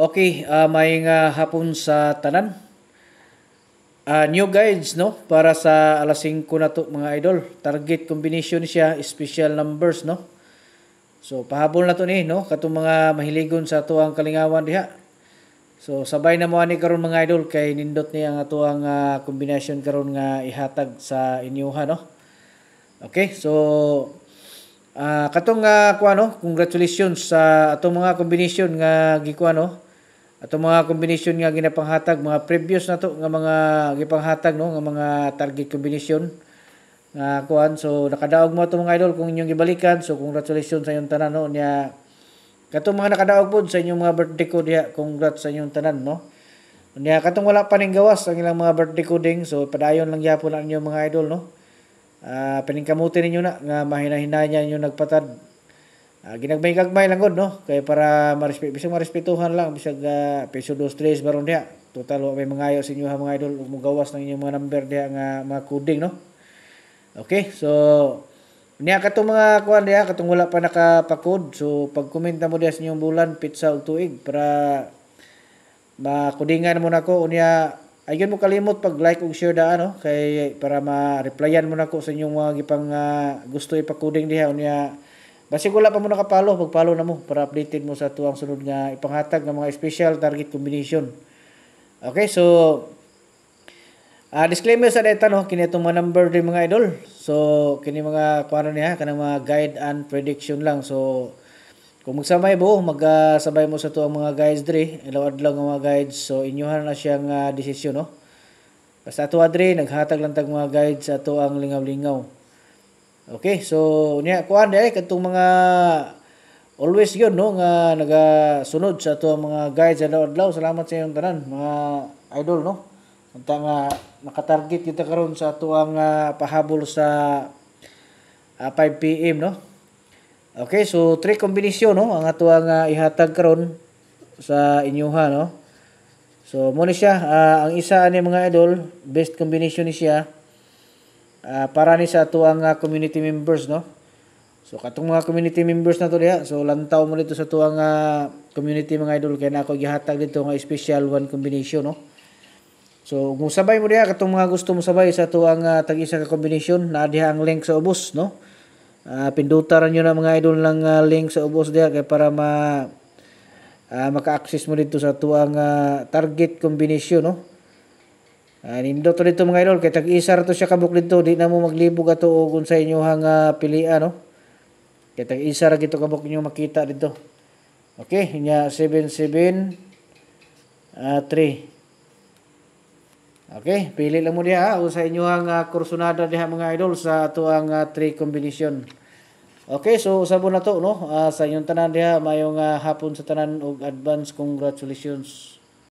Okay, uh, may nga hapon sa tanan. Uh, new guides no para sa alas 5 na to mga idol. Target combination siya, special numbers no. So pahabol na to ni no katong mga mahiligon sa tuang kalingawan diha. So sabay na mo ani karon mga idol kay nindot ni ang atuang uh, ah, combination karon nga ihatag sa inyuha no. Okay, so uh, katong nga uh, kuano congratulations sa atong mga combination nga gikuano no ato mga combination nga ginapanghatag mga previous na to nga mga gipanghatag no nga mga target combination nga kuan so nakadaog mo to mga idol kung inyong gibalikan so congratulations sa inyong tanan no nya katong mga nakadaog pud sa inyong mga birthday ko diha congrats sa inyong tanan no nya katong wala pa ning gawas ang ilang mga birthday coding so padayon lang yapo na inyong mga idol no uh, ah, paningkamutin ninyo na nga mahinahinaya ninyo nagpatad Uh, ah, ginagbay-gagmay lang gud no kay para marespeto bisag marespetuhan lang bisag uh, ah, peso dos tres baron diha total may mangayo sa inyo ha mga idol ug mugawas ng inyong mga number diha nga mga coding no okay so niya katong mga kuan diha katong wala pa nakapakod so pag komenta mo diha sa inyong bulan pizza ug tuig para makudingan mo nako unya ayun mo kalimot pag like ug share daan no kay para ma-replyan mo nako sa inyong mga gipang uh, gusto ipakuding diha unya Basig wala pa mo nakapalo, pag-follow na mo para updated mo sa tuwang sunod nga ipanghatag ng mga special target combination. Okay, so uh, disclaimer sa data no, kini itong mga number din mga idol. So kini mga kuno niya kanang mga guide and prediction lang. So kung magsamay buo, magsabay mo sa tuwang mga guides dre, ilaw adlaw nga mga guides. So inyuhan na siyang uh, desisyon no. Basta ato adre naghatag lang tag mga guides sa ang lingaw-lingaw. Okay, so niya kuan dai eh, kadtong mga always yun no nga nagasunod sa ato mga guides sa adlaw. Salamat sa iyong tanan mga idol no. Unta nga nakatarget kita karon sa ato ang uh, ah, pahabol sa uh, 5 PM no. Okay, so three kombinasyon no ang ato ang uh, ah, ihatag karon sa inyuha no. So mo siya uh, ang isa ani mga idol, best combination ni siya uh, para ni sa tuang uh, ah, community members no so katong mga community members na to diha so lantaw mo dito sa tuang uh, ah, community mga idol kay na ako gihatag dito nga special one combination no so kung sabay mo diha katong mga gusto mo sabay sa tuang uh, tag isa ka combination na diha ang link sa ubos no uh, pindutan niyo na mga idol lang uh, link sa ubos diha kay para ma uh, maka-access mo dito sa tuang uh, target combination no Uh, nindot to dito mga idol kay tag isa ra to siya kabuk dito di na mo maglibog ato og unsa inyo hang uh, ah, pilia no. Kay tag isa ra gito kabuk inyo makita dito. Okay, nya 77 uh, 3. Okay, pili lang mo diha sa inyo ang uh, ah, kursunada diha mga idol sa ato ang 3 uh, combination. Okay, so usabo na to no. Uh, sa inyong tanan diha mayong uh, hapon sa tanan og advance congratulations.